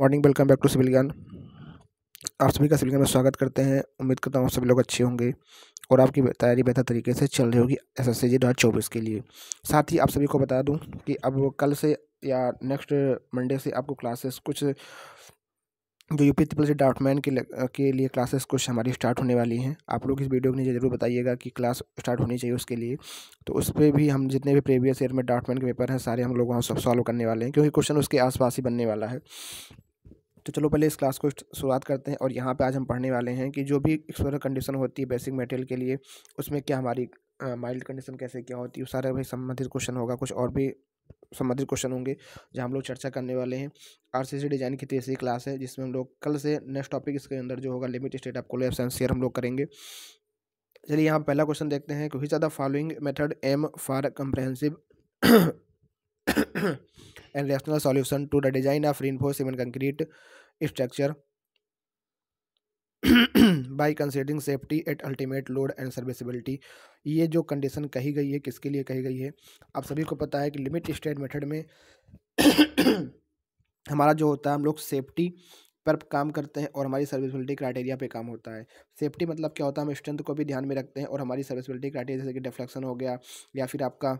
Morning welcome back to Civil Gyan आप सभी का सिविल ज्ञान में स्वागत करते हैं उम्मीद करता हूँ सभी लोग अच्छे होंगे और आपकी तैयारी बेहतर तरीके से चल रही होगी एस एस जी डॉट चौबीस के लिए साथ ही आप सभी को बता दूँ कि अब कल से या नेक्स्ट मंडे से आपको क्लासेस कुछ जो यूपी ट्रिपल सी मैन के के लिए क्लासेस कुछ हमारी स्टार्ट होने वाली हैं आप लोग इस वीडियो के नीचे जरूर बताइएगा कि क्लास स्टार्ट होनी चाहिए उसके लिए तो उस पर भी हम जितने भी प्रीवियस ईयर में मैन के पेपर हैं सारे हम लोग वहाँ सॉल्व करने वाले हैं क्योंकि क्वेश्चन उसके आसपास ही बनने वाला है तो चलो पहले इस क्लास को शुरुआत करते हैं और यहाँ पे आज हम पढ़ने वाले हैं कि जो भी एक्सपोजर कंडीशन होती है बेसिक मटेरियल के लिए उसमें क्या हमारी माइल्ड कंडीशन कैसे क्या होती है सारे भाई संबंधित क्वेश्चन होगा कुछ और भी संबंधित क्वेश्चन होंगे जहाँ हम लोग चर्चा करने वाले हैं आर डिजाइन की तीसरी क्लास है जिसमें हम लोग कल से नेक्स्ट टॉपिक इसके अंदर जो होगा limit state of collapse shear हम लोग करेंगे चलिए यहाँ पहला क्वेश्चन देखते हैं कि ज़्यादा following method aim for comprehensive and rational solution to the design of reinforced cement concrete structure by considering safety at ultimate load and serviceability ये जो कंडीशन कही गई है किसके लिए कही गई है आप सभी को पता है कि लिमिट स्टेट मेथड में हमारा जो होता है हम लोग सेफ्टी पर काम करते हैं और हमारी सर्विसबिलिटी क्राइटेरिया पे काम होता है सेफ्टी मतलब क्या होता है हम स्ट्रेंथ को भी ध्यान में रखते हैं और हमारी सर्विसबिलिटी क्राइटेरिया जैसे कि डिफ्लेक्शन हो गया या फिर आपका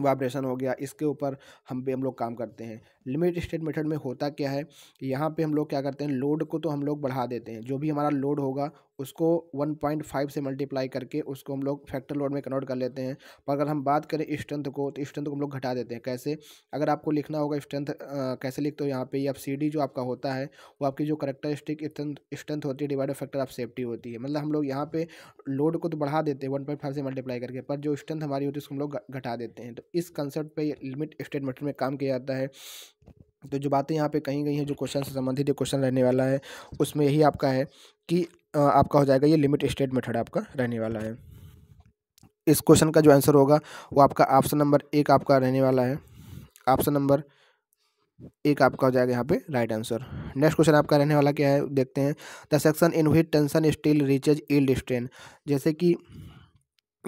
वाइब्रेशन हो गया इसके ऊपर हम पे हम लोग काम करते हैं लिमिट स्टेट मेथड में होता क्या है यहाँ पे हम लोग क्या करते हैं लोड को तो हम लोग बढ़ा देते हैं जो भी हमारा लोड होगा उसको 1.5 से मल्टीप्लाई करके उसको हम लोग फैक्टर लोड में कन्वर्ट कर लेते हैं पर अगर हम बात करें स्ट्रेंथ को तो स्ट्रेंथ को हम लोग घटा देते हैं कैसे अगर आपको लिखना होगा स्ट्रेंथ कैसे लिखते हो यहाँ पे या सी सी जो आपका होता है वो आपकी जो करेक्टरिस्टिक स्ट्रेंथ होती है डिवाइड फैक्टर ऑफ सेफ्टी होती है मतलब हम लोग यहाँ पर लोड को तो बढ़ा देते हैं वन से मल्टीप्लाई करके पर जो स्ट्रेंथ हमारी होती है उसको हम लोग घटा देते हैं तो इस कंसेप्ट पर लिमिट स्टेट मेथड में काम किया जाता है तो जो बातें यहाँ पे कही गई हैं जो क्वेश्चन से संबंधित क्वेश्चन रहने वाला है उसमें यही आपका है कि आपका हो जाएगा ये लिमिट स्टेट मेथड आपका रहने वाला है इस क्वेश्चन का जो आंसर होगा वो आपका ऑप्शन नंबर एक आपका रहने वाला है ऑप्शन नंबर एक आपका हो जाएगा यहाँ पे राइट आंसर नेक्स्ट क्वेश्चन आपका रहने वाला क्या है देखते हैं the section in which tension steel reaches yield strain जैसे कि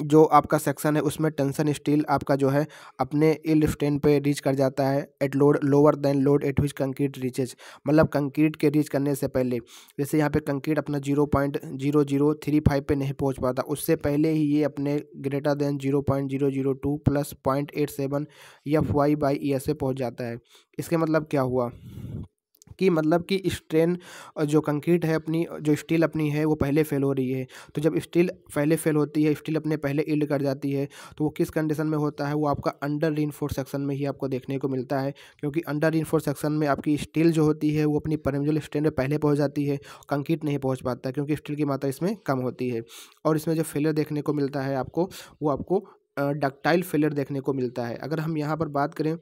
जो आपका सेक्शन है उसमें टेंशन स्टील आपका जो है अपने इल स्टैंड पे रीच कर जाता है at load lower than load at which concrete reaches मतलब कंक्रीट के रीच करने से पहले जैसे यहाँ पे कंक्रीट अपना zero point zero zero three five पर नहीं पहुँच पाता उससे पहले ही ये अपने greater than zero point zero zero two plus point eight seven F Y by E S पे पहुँच जाता है इसके मतलब क्या हुआ कि मतलब कि स्ट्रेन जो कंक्रीट है अपनी जो स्टील अपनी है वो पहले फेल हो रही है तो जब स्टील पहले फेल होती है स्टील अपने पहले इल्ड कर जाती है तो वो किस कंडीशन में होता है वो आपका अंडर रीन सेक्शन में ही आपको देखने को मिलता है क्योंकि अंडर रीन सेक्शन में आपकी स्टील जो होती है वो अपनी परमजल स्ट्रेन में पहले पहुँच जाती है कंक्रीट नहीं पहुँच पाता क्योंकि स्टील की मात्रा इसमें कम होती है और इसमें जो फेलियर देखने को मिलता है आपको वो आपको डक्टाइल फेलियर देखने को मिलता है अगर हम यहाँ पर बात करें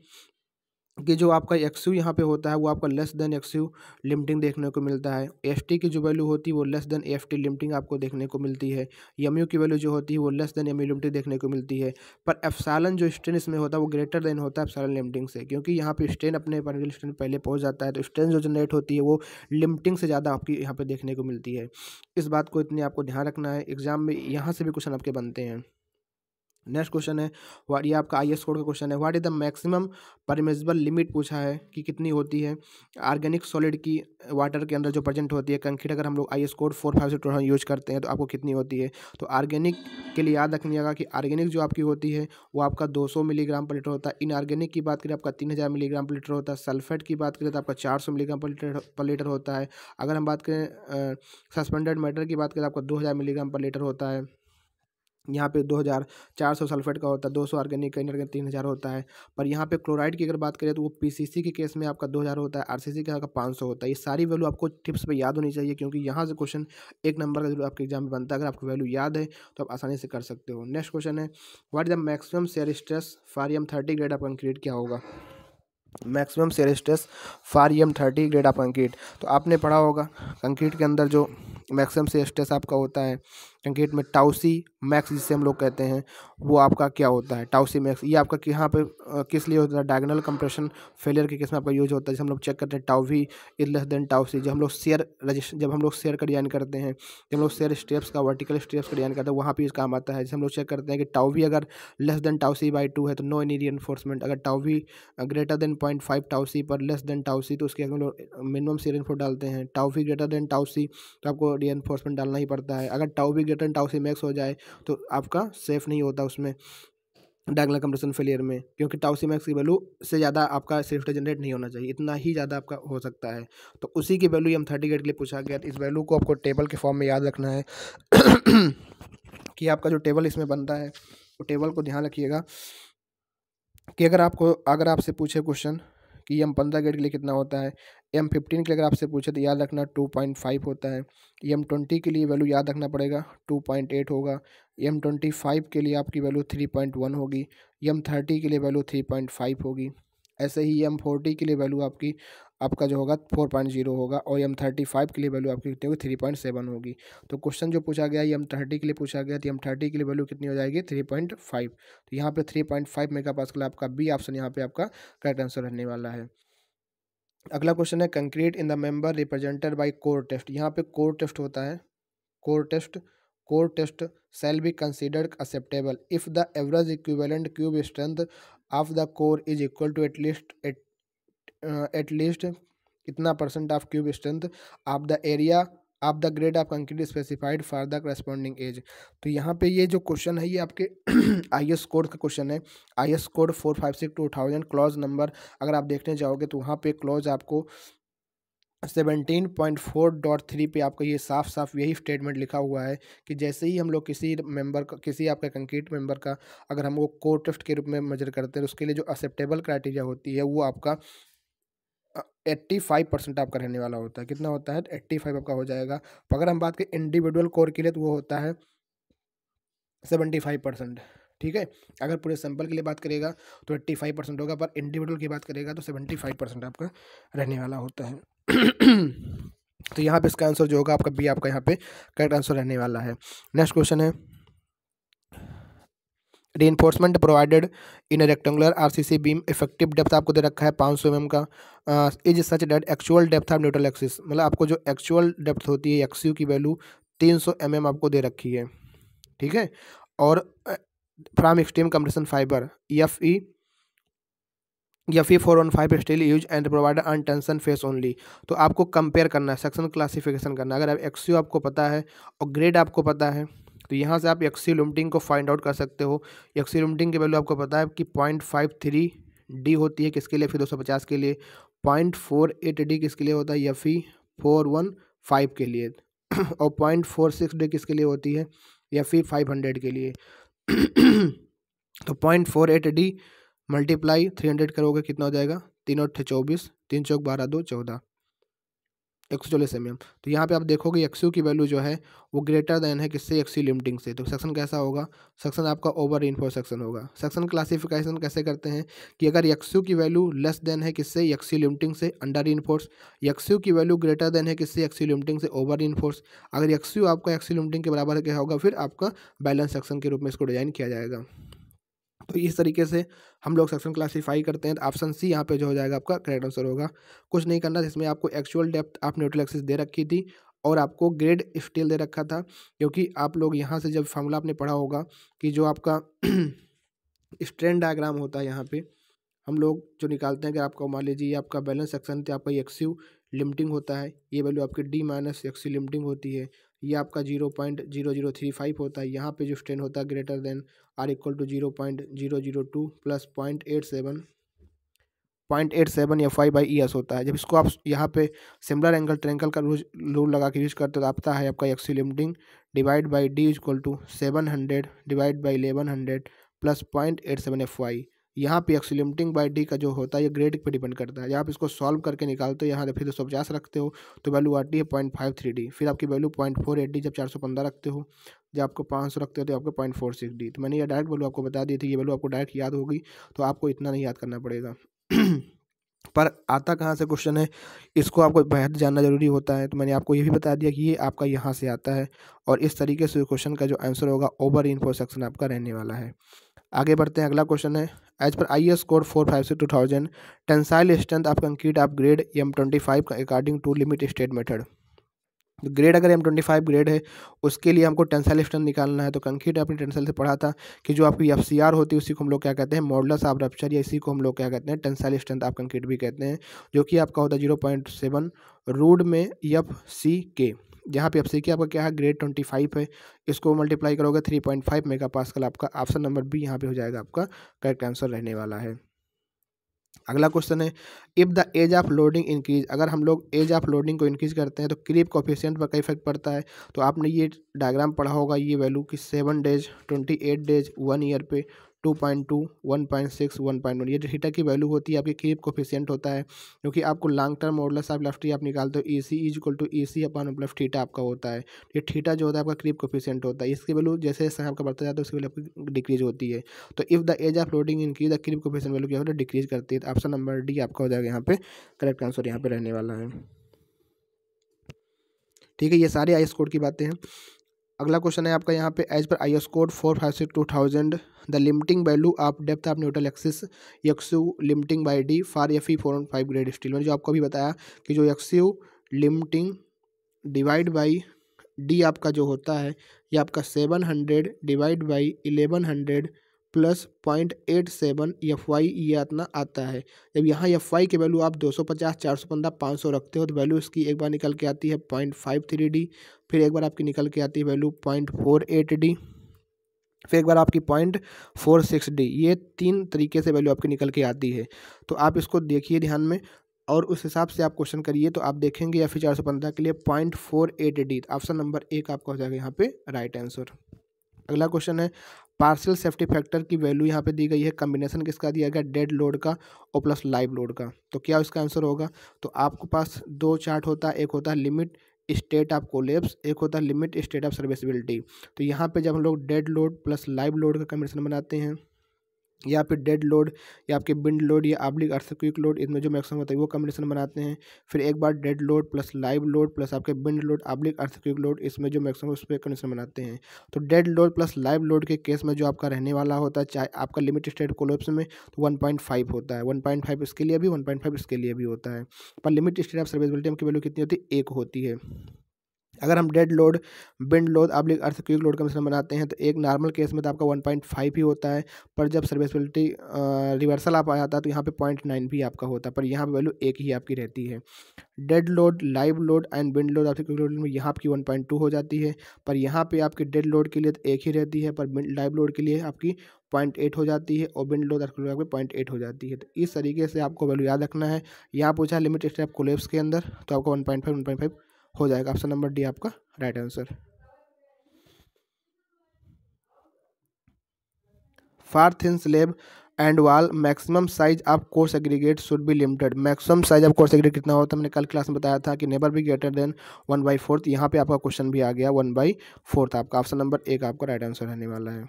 कि जो आपका एक्स यू यहाँ पे होता है वो आपका less than X U limiting देखने को मिलता है एफ टी की जो वैल्यू होती है वो less than F T limiting आपको देखने को मिलती है एम यू की वैल्यू जो होती है वो less than M U limiting देखने को मिलती है पर एफसालन जो स्ट्रेन इसमें होता है वो ग्रेटर देन होता है एफसालन लिमिटिंग से क्योंकि यहाँ पर स्ट्रेन अपने पार्टिकल स्ट्रेन पहले पहुँच जाता है तो स्ट्रेन जो जनरेट होती है वो लिमिटिंग से ज़्यादा आपकी यहाँ पर देखने को मिलती है इस बात को इतनी आपको ध्यान रखना है एग्जाम में यहाँ से भी क्वेश्चन आपके बनते हैं नेक्स्ट क्वेश्चन है वाट ये आपका आई एस कोड का क्वेश्चन है what is the maximum permissible limit पूछा है कि कितनी होती है ऑर्गेनिक सॉलिड की वाटर के अंदर जो प्रजेंट होती है कंक्रीट अगर हम लोग I S code four five से टू यूज़ करते हैं तो आपको कितनी होती है तो ऑर्गेनिक के लिए याद रखिएगा कि ऑर्गेनिक जो आपकी होती है वो आपका दो सौ मिलीग्राम पर लीटर होता है इनऑर्गेनिक की बात करें आपका तीन हज़ार मिलीग्राम पर लीटर होता है सल्फेट की बात करें तो आपका चार सौ मिलीग्राम पर लीटर पर लीटर होता है अगर हम बात करें सस्पेंडेड मैटर की बात करें तो आपका दो हज़ार मिलीग्राम पर लीटर होता है यहाँ पे 2400 सल्फेट का होता है 200 ऑर्गेनिक का इनऑर्गेनिक तीन हज़ार होता है पर यहाँ पे क्लोराइड की अगर बात करें तो वो पीसीसी के केस में आपका 2000 होता है आरसीसी का आपका सौ होता है ये सारी वैल्यू आपको टिप्स पे याद होनी चाहिए क्योंकि यहाँ से क्वेश्चन एक नंबर का जरूर आपके एग्जाम में बनता है अगर आपको वैल्यू याद है तो आप आसानी से कर सकते हो नेक्स्ट क्वेश्चन है what is the maximum shear stress for M thirty grade आपका कंक्रीट क्या होगा maximum shear stress for M thirty grade of concrete तो आपने पढ़ा होगा कंक्रीट के अंदर जो मैक्सिमम शेयर स्ट्रेस आपका होता है कंक्रीट में टाउसी मैक्स जिसे हम लोग कहते हैं वो आपका क्या होता है टाउसी मैक्स ये आपका यहाँ पे किस लिए होता है डायगनल कंप्रेशन फेलियर के किस्म में आपका यूज होता है जैसे हम लोग चेक करते हैं tau v is less than tau c जब हम लोग शेयर रजिस्टर जब हम लोग शेयर का डिजाइन करते हैं जब हम लोग शेयर स्टेप्स का वर्टिकल स्टेप्स का डिजाइन करते हैं वहाँ पर काम आता है जैसे हम लोग चेक करते हैं कि टाउवी अगर less than tau c by two है तो नो एनी री अगर tau v greater than point five tau c पर लेस देन टाउसी तो उसके अगर लोग मिनिमम सी रेनफोर डालते हैं टाउफी ग्रेटर देन टाउसी तो आपको री एनफोर्समेंट डालना ही पड़ता है अगर टाउ भी ग्रेटर टाउसी मैक्स हो जाए तो आपका सेफ नहीं होता उसमें डायगनल कंप्रेशन फेलियर में क्योंकि टाउसी मैक्स की वैल्यू से ज़्यादा आपका सेफ्टी जनरेट नहीं होना चाहिए इतना ही ज़्यादा आपका हो सकता है तो उसी की वैल्यू हम थर्टी गेट के लिए पूछा गया इस वैल्यू को आपको टेबल के फॉर्म में याद रखना है कि आपका जो टेबल इसमें बनता है वो तो टेबल को ध्यान रखिएगा कि अगर आपको अगर आपसे पूछे क्वेश्चन कि एम पंद्रह ग्रेड के लिए कितना होता है एम फिफ्टीन के लिए अगर आपसे पूछे तो याद रखना टू पॉइंट फाइव होता है एम ट्वेंटी के लिए वैल्यू याद रखना पड़ेगा टू पॉइंट एट होगा एम ट्वेंटी फाइव के लिए आपकी वैल्यू थ्री पॉइंट वन होगी एम थर्टी के लिए वैल्यू थ्री पॉइंट फाइव होगी ऐसे ही एम फोर्टी के लिए वैल्यू आपकी आपका जो होगा फोर पॉइंट जीरो होगा और एम थर्टी फाइव के लिए वैल्यू आपकी कितनी होगी थ्री पॉइंट सेवन होगी तो क्वेश्चन जो पूछा गया एम थर्टी के लिए पूछा गया तो एम थर्टी के लिए वैल्यू कितनी हो जाएगी थ्री पॉइंट फाइव तो यहाँ पर three point five megapascal आपका बी ऑप्शन यहाँ पर आपका करेक्ट आंसर रहने वाला है अगला क्वेश्चन है concrete in the member represented by core test यहाँ पे कोर टेस्ट होता है core test core test shall be considered acceptable if the average equivalent cube strength of the core is equal to at least at at least कितना percent of cube strength of the area of the grade of concrete specified for the corresponding age तो यहाँ पे ये जो question है ये आपके I S code का क्वेश्चन है I S code four five six two thousand clause number अगर आप देखने जाओगे तो वहाँ पे क्लॉज आपको seventeen point four dot three पे आपको ये साफ साफ यही स्टेटमेंट लिखा हुआ है कि जैसे ही हम लोग किसी मेंबर का किसी आपके कंक्रीट मेंबर का अगर हम वो कोटेस्ट के रूप में मेजर करते हैं उसके लिए जो एक्सेप्टेबल क्राइटेरिया होती है वो आपका एट्टी फाइव परसेंट आपका रहने वाला होता है कितना होता है तो एट्टी फाइव आपका हो जाएगा तो अगर हम बात करें इंडिविजुअल कोर के लिए तो वो होता है सेवेंटी फाइव परसेंट ठीक है अगर पूरे सैंपल के लिए बात करेगा तो एट्टी फाइव परसेंट होगा पर इंडिविजुअल की बात करेगा तो सेवेंटी फाइव परसेंट आपका रहने वाला होता है तो यहाँ पे इसका आंसर जो होगा आपका बी आपका यहाँ पे करेक्ट आंसर रहने वाला है नेक्स्ट क्वेश्चन है reinforcement provided in rectangular RCC beam effective depth आपको दे रखा है पाँच सौ एम mm का is such that actual depth of neutral axis मतलब आपको जो एक्चुअल डेप्थ होती है एक्सयू की वैल्यू तीन सौ एम mm आपको दे रखी है ठीक है और from extreme compression fibre if E F E four one five steel use and provide on tension face only तो आपको कंपेयर करना है सेक्शन क्लासिफिकेशन करना है अगर आप एक्सयू आपको पता है और ग्रेड आपको पता है तो यहाँ से आप यक्सी लुमटिंग को फाइंड आउट कर सकते हो यक्सी लुमटिंग की वैल्यू आपको पता है कि पॉइंट फाइव थ्री डी होती है किसके लिए फिर दो सौ पचास के लिए पॉइंट फोर एट डी किसके लिए होता है या फिर फोर वन फाइव के लिए और पॉइंट फोर सिक्स डी किसके लिए होती है या फिर फाइव हंड्रेड के लिए तो point four eight D multiply three hundred करोगे कितना हो जाएगा तीन और चौबीस तीन चौक बारह दो चौदह एक सौ चालीस एम तो यहाँ पे आप देखोगे यक्सू की वैल्यू जो है वो ग्रेटर देन है किससे यक्सी लिमिटिंग से तो सेक्शन कैसा होगा सेक्शन आपका ओवर इनफोर्स सेक्शन होगा सेक्शन क्लासिफिकेशन कैसे करते हैं कि अगर यक्सू की वैल्यू लेस देन है किससे यक्सी लिमिटिंग से अंडर इनफोर्स यक्सू की वैल्यू ग्रेटर देन है किससे यक्सी लिमिटिंग से ओवर इनफोर्स अगर यक्सू आपका यक्सी लिमिटिंग के बराबर क्या होगा फिर आपका बैलेंस सेक्शन के रूप में इसको डिजाइन किया जाएगा तो इस तरीके से हम लोग सेक्शन क्लासीफाई करते हैं तो ऑप्शन सी यहाँ पे जो हो जाएगा आपका करेक्ट आंसर होगा कुछ नहीं करना जिसमें आपको एक्चुअल डेप्थ आप न्यूट्रल एक्सिस दे रखी थी और आपको ग्रेड स्टील दे रखा था क्योंकि आप लोग यहाँ से जब फार्मूला आपने पढ़ा होगा कि जो आपका स्ट्रेन डायग्राम होता है यहाँ पे हम लोग जो निकालते हैं अगर आपका मान लीजिए ये आपका बैलेंस सेक्शन थे आपका एक्सयू लिमिटिंग होता है ये वैल्यू आपकी डी माइनस एक्सयू लिमिटिंग होती है ये आपका zero point zero zero three five होता है यहाँ पे जो स्ट्रेन होता है greater than or equal to zero point zero zero two plus point eight seven point eight seven या फाइव बाई ई एस होता है जब इसको आप यहाँ पे सिमिलर एंगल ट्रेंकल का रूज रूल लगा के यूज करते हो तो आपता है आपका limiting divide by D is equal to seven hundred divide by eleven hundred plus point eight seven F Y यहाँ पे एक्सलिमटिंग बाई डी का जो होता है ये ग्रेड पे डिपेंड करता है आप इसको सॉल्व करके निकालते हो यहाँ फिर दो सौ पचास रखते हो तो वैल्यू आती है पॉइंट फाइव थ्री डी फिर आपकी value point four eight D जब चार सौ पंद्रह रखते हो जब आपको पाँच सौ रखते हो तो आपको पॉइंट फोर सिक्स डी तो मैंने ये डायरेक्ट वैल्यू आपको बता दी थी ये वैल्यू आपको डायरेक्ट याद होगी तो आपको इतना नहीं याद करना पड़ेगा पर आता कहाँ से क्वेश्चन है इसको आपको बेहद जानना ज़रूरी होता है तो मैंने आपको ये भी बता दिया कि ये आपका यहाँ से आता है और इस तरीके से क्वेश्चन का जो आंसर होगा ओवर इन्फो सेक्शन आपका रहने वाला है आगे बढ़ते हैं अगला क्वेश्चन है एज पर I S code four five से two thousand tensile strength of concrete आप ग्रेड एम ट्वेंटी फाइव का according to limit state method grade अगर एम ट्वेंटी फाइव ग्रेड है उसके लिए हमको टेंसाइल स्ट्रेंथ निकालना है तो कंक्रीट आपने टेंसाइल से पढ़ा था कि जो आपकी एफ होती है उसी को हम लोग क्या कहते हैं मॉडलस ऑफ रप्चर या इसी को हम लोग क्या कहते हैं टेंसाइल स्ट्रेंथ ऑफ कंक्रीट भी कहते हैं जो कि आपका होता है जीरो पॉइंट सेवन रूड में एफ सी के यहाँ पे आपसे आपका क्या है ग्रेड ट्वेंटी फाइव है इसको मल्टीप्लाई करोगे थ्री पॉइंट फाइव मेगा कल आपका ऑप्शन नंबर बी यहाँ पे हो जाएगा आपका करेक्ट आंसर रहने वाला है अगला क्वेश्चन है if the age of loading increase अगर हम लोग एज ऑफ लोडिंग को इंक्रीज करते हैं तो क्रीप कोफिशियंट पर का इफेक्ट पड़ता है तो आपने ये डायग्राम पढ़ा होगा ये वैल्यू कि seven days twenty eight days one year पे two point two one point six one point one ये जो हीटर की वैल्यू होती है आपके क्रीप कोफिशियंट होता है क्योंकि आपको लॉन्ग टर्म मॉडलस ऑफ लेफ्टी आप निकालते हो E C is equal to E C upon left theta आपका होता है ये थीटा जो होता है आपका क्रीप कोफिशियंट होता है इसकी वैल्यू जैसे जैसे आपका बढ़ता जाता है उसकी वैल्यू आपकी डिक्रीज होती है तो if the age of loading इनकी द क्रीप कोफिशियंट वैल्यू क्या होता है डिक्रीज करती है तो ऑप्शन नंबर डी आपका हो जाएगा यहाँ पे करेक्ट आंसर यहाँ पे रहने वाला है ठीक है ये सारे आइस कोड की बातें हैं अगला क्वेश्चन है आपका यहाँ पे एज पर I S code four five six two thousand the limiting value of depth of neutral axis X U limiting by D for F E four five grade steel मैंने जो आपको भी बताया कि जो X U limiting divide by D आपका जो होता है ये आपका seven hundred divide by eleven hundred plus point eight seven F Y ये इतना आता है जब यहाँ एफ वाई की वैल्यू आप दो सौ पचास चार सौ पंद्रह पाँच सौ रखते हो तो वैल्यू इसकी एक बार निकल के आती है पॉइंट फाइव थ्री डी फिर एक बार आपकी निकल के आती है value point four eight D फिर एक बार आपकी पॉइंट फोर सिक्स डी ये तीन तरीके से वैल्यू आपकी निकल के आती है तो आप इसको देखिए ध्यान में और उस हिसाब से आप क्वेश्चन करिए तो आप देखेंगे या फिर चार सौ पंद्रह के लिए point four eight D option number एक आपका हो जाएगा यहाँ पे राइट आंसर अगला क्वेश्चन है पार्सल सेफ्टी फैक्टर की वैल्यू यहाँ पे दी गई है कम्बिनेशन किसका दिया गया डेड लोड का और प्लस लाइव लोड का तो क्या उसका आंसर होगा तो आपके पास दो चार्ट होता है एक होता है लिमिट स्टेट ऑफ कोलेप्स एक होता है लिमिट स्टेट ऑफ सर्विसबिलिटी तो यहाँ पे जब हम लोग dead load plus live load का कम्बिनेशन बनाते हैं या फिर डेड लोड या आपके बिंड लोड या आब्लिक अर्थक्विक लोड इनमें जो मैक्सिमम होता है वो कम्बिनेशन बनाते हैं फिर एक बार dead load plus live load plus आपके wind load oblique earthquake load इसमें जो मैक्सिमम उस पर कंडीशन बनाते हैं तो dead load plus live load के केस में जो आपका रहने वाला होता है चाहे आपका लिमिट स्टेट कोलोप्स में तो वन पॉइंट फाइव होता है वन पॉइंट फाइव इसके लिए भी वन पॉइंट फाइव इसके लिए भी होता है पर लिमिट स्टेट ऑफ सर्विसबिलिटी की वैल्यू कितनी होती है एक होती है अगर हम dead load wind load oblique earthquake load का मिश्रण बनाते हैं तो एक नॉर्मल केस में तो आपका वन पॉइंट फाइव ही होता है पर जब सर्विसबिलिटी रिवर्सल आप आ जाता है तो यहाँ पे पॉइंट नाइन भी आपका होता है पर यहाँ पे वैल्यू एक ही आपकी रहती है dead load live load and wind load earthquake load में यहाँ आपकी वन पॉइंट टू हो जाती है पर यहाँ पर आपकी डेड लोड के लिए तो एक ही रहती है पर लाइव लोड के लिए आपकी पॉइंट एट हो जाती है और बिंड लोड अर्थक्वेक में पॉइंट एट हो जाती है तो इस तरीके से आपको वैल्यू याद रखना है यहाँ पूछा लिमिट स्टेप कोलेप्स के अंदर तो आपको one point five one point five हो जाएगा ऑप्शन नंबर डी आपका right answer for thin slab and wall maximum size of coarse aggregate should be limited maximum size of coarse aggregate कितना होता है मैंने कल क्लास में बताया था कि नेबर भी greater than one by fourth यहाँ पे आपका क्वेश्चन भी आ गया वन बाई फोर्थ आपका ऑप्शन नंबर एक आपका राइट आंसर रहने वाला है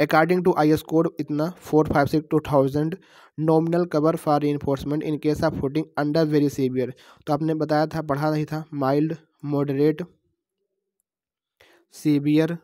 according to I S code इतना four five six two thousand nominal cover for reinforcement in case of footing under very severe तो आपने बताया था पढ़ा नहीं था mild moderate severe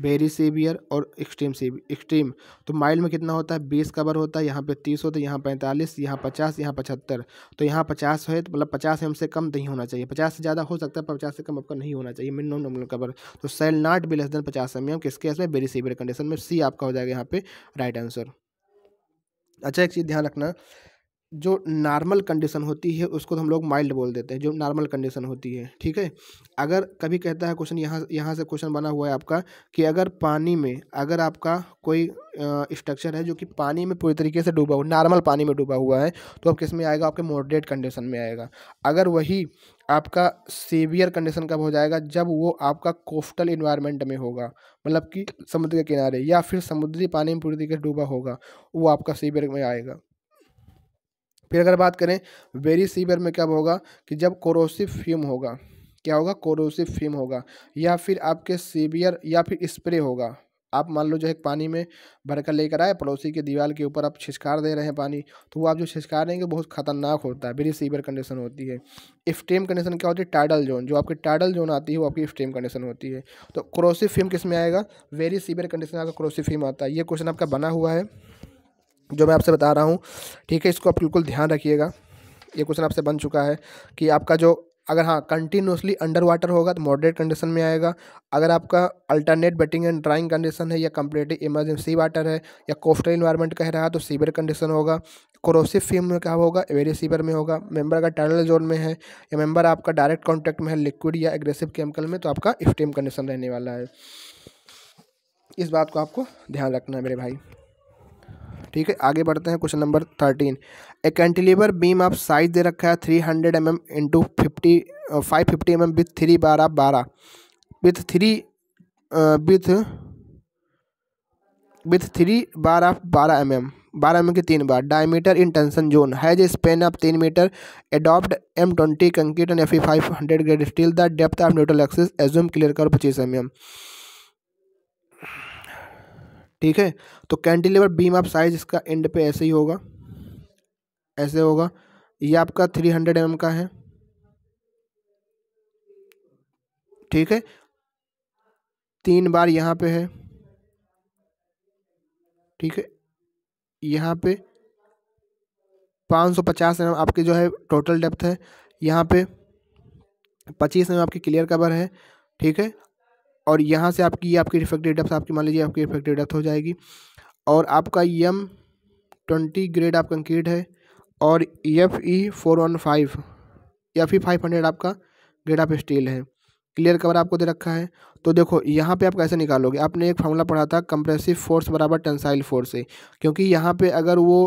very severe और एक्सट्रीम सीवियर एक्सट्रीम तो माइल्ड में कितना होता है बीस कवर होता है यहाँ पे तीस होता है यहाँ पैंतालीस यहाँ पचास यहाँ पचहत्तर तो यहाँ पचास है तो मतलब पचास एम से कम नहीं होना चाहिए पचास से ज़्यादा हो सकता है पचास से कम आपका नहीं होना चाहिए मिनिमम नॉमिनल कवर तो shall not be less than पचास एम एम किसके इसमें वेरी सीवियर कंडीशन में सी आपका हो जाएगा यहाँ पे राइट आंसर अच्छा एक चीज़ ध्यान रखना जो नॉर्मल कंडीशन होती है उसको हम लोग माइल्ड बोल देते हैं जो नॉर्मल कंडीशन होती है ठीक है अगर कभी कहता है क्वेश्चन यहाँ यहाँ से क्वेश्चन बना हुआ है आपका कि अगर पानी में अगर आपका कोई स्ट्रक्चर है जो कि पानी में पूरी तरीके से डूबा हुआ नॉर्मल पानी में डूबा हुआ है तो अब किस में आएगा आपके मॉडरेट कंडीशन में आएगा अगर वही आपका सीवियर कंडीशन कब हो जाएगा जब वो आपका कोस्टल इन्वायरमेंट में होगा मतलब कि समुद्र के किनारे या फिर समुद्री पानी में पूरी तरीके से डूबा होगा वो आपका सीवियर में आएगा फिर अगर बात करें वेरी सीवियर में क्या होगा कि जब कोरोसिव फ्यूम होगा क्या होगा कोरोसिव फ्यूम होगा या फिर आपके सीवियर या फिर स्प्रे होगा आप मान लो जो है पानी में भर कर लेकर आए पड़ोसी के दीवार के ऊपर आप छिछकार दे रहे हैं पानी तो वो आप जो छिछकार देंगे बहुत खतरनाक होता है वेरी सीवियर कंडीशन होती है इफ्टेम कंडीशन क्या होती है टाइडल जोन जो आपकी टाइडल जोन आती है वो आपकी इफ्टेम कंडीशन होती है तो क्रोसिफ फिल्म किस में आएगा वेरी सीवियर कंडीशन आपका क्रोसिफ फिल्म आता है ये क्वेश्चन आपका बना हुआ है जो मैं आपसे बता रहा हूँ ठीक है इसको आप बिल्कुल ध्यान रखिएगा ये क्वेश्चन आपसे बन चुका है कि आपका जो अगर हाँ कंटिन्यूसली अंडर वाटर होगा तो मॉडरेट कंडीशन में आएगा अगर आपका alternate wetting and drying condition है या कंप्लीटली इमरजेंसी वाटर है या कोस्टल इन्वायरमेंट कह रहा है तो सीवर कंडीशन होगा क्रोसिव फीम में क्या होगा वेरी सीवर में होगा मेंबर अगर टनल जोन में है या मेंबर आपका डायरेक्ट कॉन्टैक्ट में है लिक्विड या एग्रेसिव केमिकल में तो आपका स्टीम कंडीशन रहने वाला है इस बात को आपको ध्यान रखना है मेरे भाई ठीक है आगे बढ़ते हैं question number thirteen a cantilever beam आप साइज दे रखा है three hundred m m into fifty five fifty m m with three बारह बारह with three with with three बारह बारह एम mm. एम बारह एम एम की तीन बार diameter in tension zone has span of तीन metre adopt m twenty concrete and f five hundred grade steel the depth of neutral axis assume clear कर पच्चीस M M ठीक है तो कैंटिलीवर बीम आप साइज इसका एंड पे ऐसे ही होगा ऐसे होगा ये आपका थ्री हंड्रेड एम का है ठीक है तीन बार यहाँ पे है ठीक है यहाँ पे पाँच सौ पचास एम आपकी जो है टोटल डेप्थ है यहाँ पे पच्चीस एम आपकी क्लियर कवर है ठीक है और यहाँ से आपकी ये आपकी रिफेक्टेड डेप्थ आपकी मान लीजिए आपकी इफेक्टिव डेप्थ हो जाएगी और आपका यम ट्वेंटी ग्रेड आपका कंक्रीट है और F E four one five F E five hundred आपका ग्रेड ऑफ स्टील है क्लियर कवर आपको दे रखा है तो देखो यहाँ पे आप कैसे निकालोगे आपने एक फार्मूला पढ़ा था कंप्रेसिव फोर्स बराबर टेंसाइल फोर्स है क्योंकि यहाँ पे अगर वो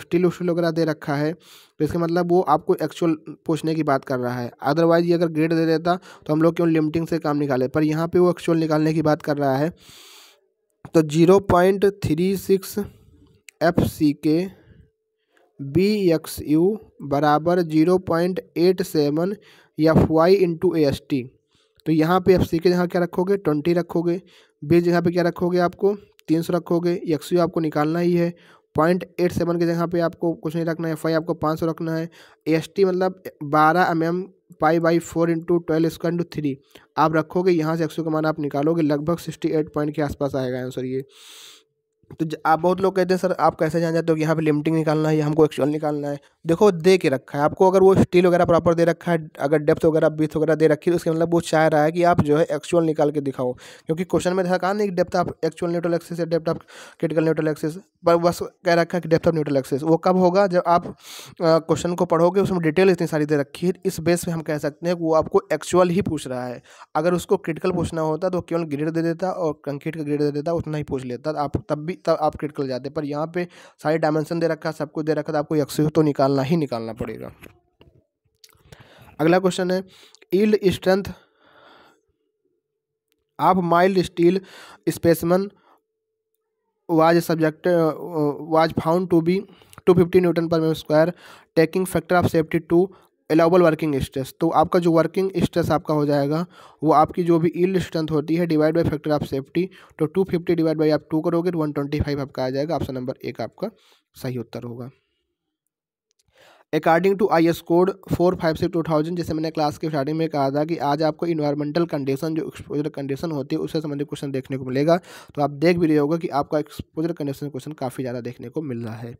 स्टील उस्टील वगैरह दे रखा है तो इसका मतलब वो आपको एक्चुअल पूछने की बात कर रहा है अदरवाइज ये अगर ग्रेड दे देता तो हम लोग क्यों लिमिटिंग से काम निकाले पर यहाँ पे वो एक्चुअल निकालने की बात कर रहा है तो zero point three six F C K B X U बराबर zero point eight seven F Y into A S T तो यहाँ पे एफ सी के जहाँ क्या रखोगे ट्वेंटी रखोगे बी जगह पे क्या रखोगे आपको तीन सौ रखोगे एक्स यू आपको निकालना ही है पॉइंट एट सेवन की जगह पे आपको कुछ नहीं रखना है एफ आपको पाँच सौ रखना है एस टी मतलब बारह M M pi by four into twelve square into three आप रखोगे यहाँ से एक्सो का मान आप निकालोगे लगभग सिक्सटी एट पॉइंट के आसपास आएगा आंसर ये तो आप बहुत लोग कहते हैं सर आप कैसे जान जाते हो कि यहाँ पे लिमिटिंग निकालना है या हमको एक्चुअल निकालना है देखो दे के रखा है आपको अगर वो स्टील वगैरह प्रॉपर दे रखा है अगर डेप्थ वगैरह बीथ वगैरह दे रखी है उसके मतलब वो चाह रहा है कि आप जो है एक्चुअल निकाल के दिखाओ क्योंकि क्वेश्चन में कहा नहीं depth of actual neutral axis या depth of critical neutral axis पर बस कह रखा है कि डेप्थ ऑफ न्यूट्रल एक्सेस वो कब होगा जब आप क्वेश्चन को पढ़ोगे उसमें डिटेल इतनी सारी दे रखी है इस बेस पर हम कह सकते हैं वो आपको एक्चुअल ही पूछ रहा है अगर उसको क्रिटिकल पूछना होता तो केवल ग्रेड दे देता और कंक्रीट का ग्रेड दे देता उतना ही पूछ लेता आप तब भी तब आप क्रिटिकल जाते पर यहाँ पे सारी डायमेंशन दे रखा है सब कुछ दे रखा था तो आपको यक्ष तो निकालना ही निकालना पड़ेगा अगला क्वेश्चन है ईल्ड स्ट्रेंथ आप mild steel specimen was subject was found to be two fifty newton per metre square taking factor of safety two allowable working stress तो आपका जो वर्किंग स्ट्रेस आपका हो जाएगा वो आपकी जो भी ईल स्ट्रेंथ होती है divide by factor of safety तो टू फिफ्टी डिवाइड बाई आप टू करोगे तो वन ट्वेंटी फाइव आपका आ जाएगा ऑप्शन नंबर एक आपका सही उत्तर होगा according to I S code four five six two thousand जैसे मैंने क्लास के स्टार्टिंग में कहा था कि आज आपको इन्वायरमेंटल कंडीशन जो एक्सपोजर कंडीशन होती है उससे संबंधित क्वेश्चन देखने को मिलेगा तो आप देख भी रहे होगा कि आपका एक्सपोजर कंडीशन क्वेश्चन काफ़ी ज़्यादा देखने को मिल रहा है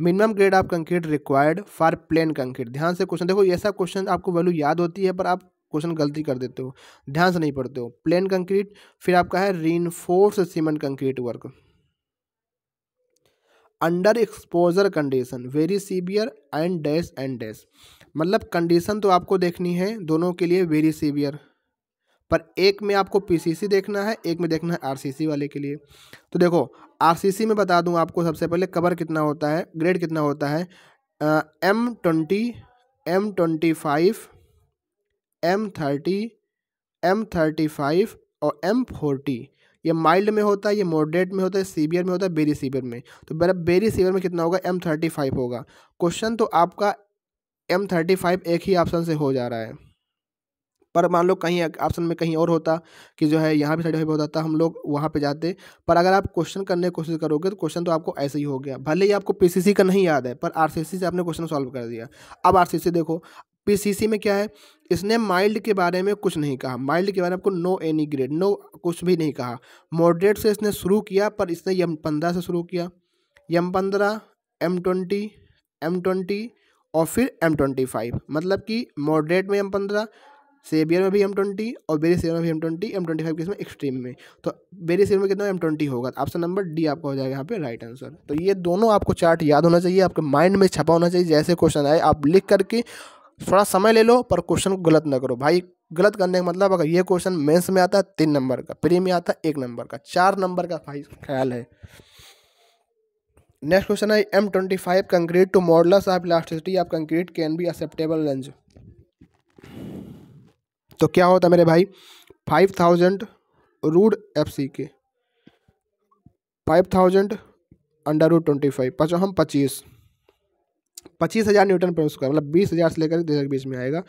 minimum grade of concrete required for plain concrete ध्यान से क्वेश्चन देखो ऐसा क्वेश्चन आपको वैल्यू याद होती है पर आप क्वेश्चन गलती कर देते हो ध्यान से नहीं पढ़ते हो प्लेन कंक्रीट फिर आपका है reinforced cement concrete work under exposure condition very severe and dash and dash मतलब कंडीशन तो आपको देखनी है दोनों के लिए वेरी सीवियर पर एक में आपको पीसीसी देखना है एक में देखना है आरसीसी वाले के लिए तो देखो आरसीसी में बता दूं आपको सबसे पहले कवर कितना होता है ग्रेड कितना होता है M twenty M twenty five M thirty M thirty five और एम फोर्टी ये माइल्ड में होता है ये मॉडरेट में होता है सीवियर में होता है बेरी सीवियर में तो बेरा बेरी सीवियर में कितना होगा एम थर्टी फाइव होगा क्वेश्चन तो आपका एम थर्टी फाइव एक ही ऑप्शन से हो जा रहा है पर मान लो कहीं ऑप्शन में कहीं और होता कि जो है यहाँ भी साइड हो जाता हम लोग वहाँ पे जाते पर अगर आप क्वेश्चन करने की कोशिश करोगे तो क्वेश्चन तो आपको ऐसे ही हो गया भले ही आपको पीसीसी का नहीं याद है पर आरसीसी से आपने क्वेश्चन सॉल्व कर दिया अब आरसीसी देखो पीसीसी में क्या है इसने माइल्ड के बारे में कुछ नहीं कहा माइल्ड के बारे में आपको नो एनी ग्रेड नो कुछ भी नहीं कहा मॉडरेट से इसने शुरू किया पर इसने यम पंद्रह से शुरू किया यम पंद्रह एम ट्वेंटी एम ट्वेंटी और फिर एम ट्वेंटी फाइव मतलब कि मॉडरेट में एम पंद्रह सेवियर में भी एम ट्वेंटी और बेरी सेवन में भी M twenty M twenty five इसमें एक्सट्रीम में तो बेरी सेवन में कितना एम ट्वेंटी होगा ऑप्शन नंबर डी आपका हो जाएगा यहाँ पे राइट आंसर तो ये दोनों आपको चार्ट याद होना चाहिए आपके माइंड में छपा होना चाहिए जैसे क्वेश्चन आए आप लिख करके थोड़ा समय ले लो पर क्वेश्चन को गलत ना करो भाई गलत करने का मतलब अगर ये क्वेश्चन मेंस में आता है तीन नंबर का प्री में आता है एक नंबर का चार नंबर का भाई ख्याल है नेक्स्ट क्वेश्चन है M twenty five concrete to modulus of elasticity of concrete can be acceptable range तो क्या होता मेरे भाई five thousand root F C K five thousand under root twenty five पचो हम पच्चीस पच्चीस हज़ार न्यूटन पर उसका मतलब बीस हज़ार से लेकर दो हज़ार बीस में आएगा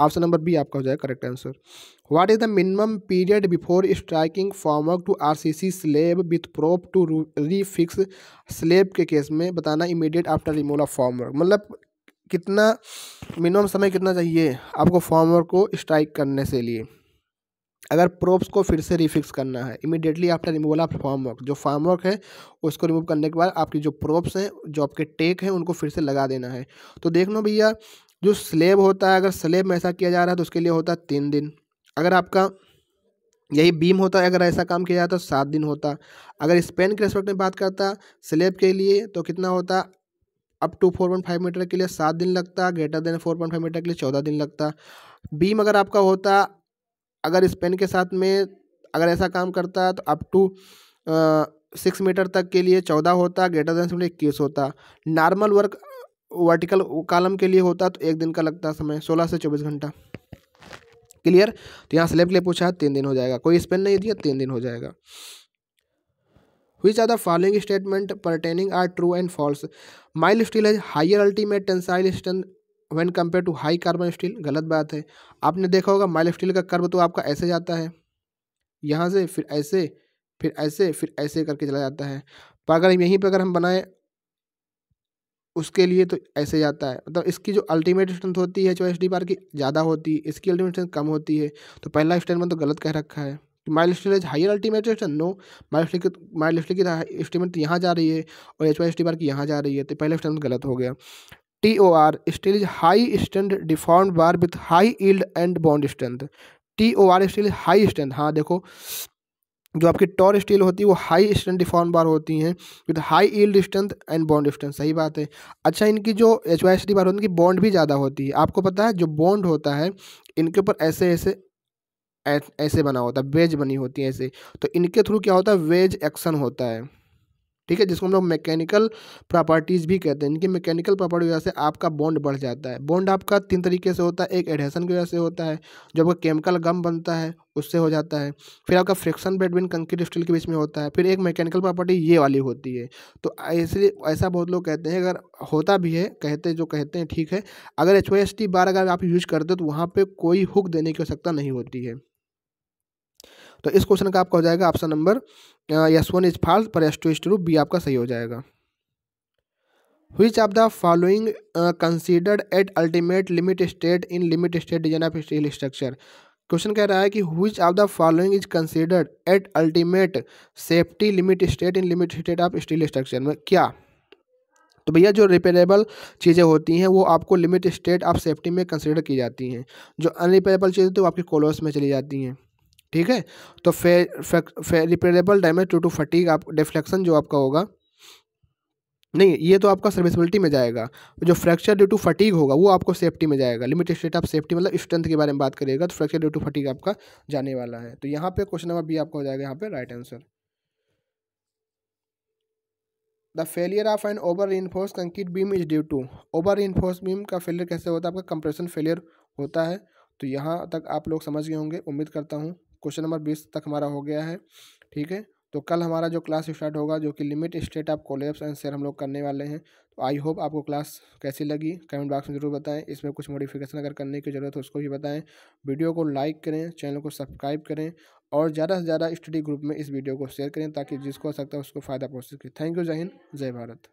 ऑप्शन नंबर बी आपका हो जाएगा correct answer what is the minimum period before striking formwork to RCC slab with prop to refix slab के केस में बताना immediate after removal of formwork मतलब कितना मिनिमम समय कितना चाहिए आपको फॉर्मर को स्ट्राइक करने से लिए अगर प्रोप्स को फिर से रिफिक्स करना है immediately after removal of form work जो फार्म वर्क है उसको रिमूव करने के बाद आपकी जो प्रोप्स हैं जो आपके टेक हैं उनको फिर से लगा देना है तो देख लो भैया जो स्लेब होता है अगर स्लेब में ऐसा किया जा रहा है तो उसके लिए होता है तीन दिन अगर आपका यही बीम होता है अगर ऐसा काम किया जाता तो सात दिन होता अगर स्पेन के रेस्पेक्ट में बात करता स्लेब के लिए तो कितना होता up to four point five metre के लिए सात दिन लगता greater than four point five metre के लिए चौदह दिन लगता बीम अगर आपका होता अगर इस पेन के साथ में अगर ऐसा काम करता तो अप टू सिक्स मीटर तक के लिए चौदह होता ग्रेटर देन सिक्स इक्कीस होता नॉर्मल वर्क वर्टिकल कॉलम के लिए होता तो एक दिन का लगता समय सोलह से चौबीस घंटा क्लियर तो यहाँ स्लेब के लिए पूछा तीन दिन हो जाएगा कोई स्पेन नहीं दिया तीन दिन हो जाएगा which the following statement pertaining are true and false mild steel है higher ultimate tensile strength when compared to high carbon steel गलत बात है आपने देखा होगा माइल स्टील का कर्व तो आपका ऐसे जाता है यहाँ से फिर ऐसे फिर ऐसे फिर ऐसे करके चला जाता है पर अगर यहीं पर अगर हम बनाएं उसके लिए तो ऐसे जाता है मतलब तो इसकी जो अल्टीमेट स्ट्रेंथ होती है चौबीस डी बार की ज़्यादा होती है इसकी अल्टीमेट स्ट्रेंथ कम होती है तो पहला स्टेटमेंट तो गलत कह रखा है mild steel is higher ultimate return अच्छा, नो माइल स्टील की माइल स्टील की एस्टीमेट यहाँ जा रही है और H Y S T bar की यहाँ जा रही है तो पहले स्टेटमेंट गलत हो गया T O R steel is high strength deformed bar with high yield and bond strength T O R steel high strength हाँ देखो जो आपकी टॉर स्टील होती है वो हाई स्ट्रेंथ डिफॉर्म बार होती हैं with high yield strength and bond strength सही बात है अच्छा इनकी जो H Y S T bar होती है इनकी बॉन्ड भी ज़्यादा होती है आपको पता है जो बॉन्ड होता है इनके ऊपर ऐसे ऐसे ऐसे बना होता है वेज बनी होती है ऐसे तो इनके थ्रू क्या होता है वेज एक्शन होता है ठीक है जिसको हम लोग मैकेनिकल प्रॉपर्टीज़ भी कहते हैं इनकी मैकेनिकल प्रॉपर्टी की वजह से आपका बॉन्ड बढ़ जाता है बॉन्ड आपका तीन तरीके से होता है एक एडहेशन की वजह से होता है जो आपका केमिकल गम बनता है उससे हो जाता है फिर आपका फ्रिक्शन बेटवीन कंक्रीट स्टील के बीच में होता है फिर एक मैकेनिकल प्रॉपर्टी ये वाली होती है तो ऐसे ऐसा बहुत लोग कहते हैं अगर होता भी है कहते जो कहते हैं ठीक है अगर एच बार अगर आप यूज करते हो तो वहाँ पर कोई हुक देने की आवश्यकता नहीं होती है तो इस क्वेश्चन का आपका हो जाएगा option number S one is false पर S two is true B आपका सही हो जाएगा which of the following considered at ultimate limit state in limit state design of steel structure question कह रहा है कि which of the following is considered at ultimate safety limit state in limit state of steel structure में क्या तो भैया जो repairable चीज़ें होती हैं वो आपको लिमिट स्टेट ऑफ सेफ्टी में कंसिडर की जाती हैं जो अनरिपेयरेबल चीज़ें तो आपकी कोलोस में चली जाती हैं ठीक है तो फे, फे, repairable damage to to fatigue आप डिफ्लेक्शन जो आपका होगा नहीं ये तो आपका सर्विसबिलिटी में जाएगा जो फ्रैक्चर ड्यू टू फटीक होगा वो आपको सेफ्टी में जाएगा लिमिटेड स्टेट ऑफ सेफ्टी मतलब स्ट्रेंथ के बारे में बात करिएगा तो फ्रैक्चर ड्यू टू फटीक आपका जाने वाला है तो यहाँ पे क्वेश्चन नंबर बी आपका हो जाएगा यहाँ पे right answer the failure of an over reinforced concrete beam is due to over reinforced beam का फेलियर कैसे होता है आपका कंप्रेशन फेलियर होता है तो यहाँ तक आप लोग समझ गए होंगे उम्मीद करता हूँ क्वेश्चन नंबर बीस तक हमारा हो गया है ठीक है तो कल हमारा जो क्लास स्टार्ट होगा जो कि limit state of collapse and shear हम लोग करने वाले हैं तो आई होप आपको क्लास कैसी लगी कमेंट बॉक्स में जरूर बताएं इसमें कुछ मॉडिफिकेशन अगर करने की ज़रूरत है उसको भी बताएं वीडियो को लाइक करें चैनल को सब्सक्राइब करें और ज़्यादा से ज़्यादा स्टडी ग्रुप में इस वीडियो को शेयर करें ताकि जिसको हो सकता है उसको फ़ायदा पहुँच सके थैंक यू जय हिंद जय भारत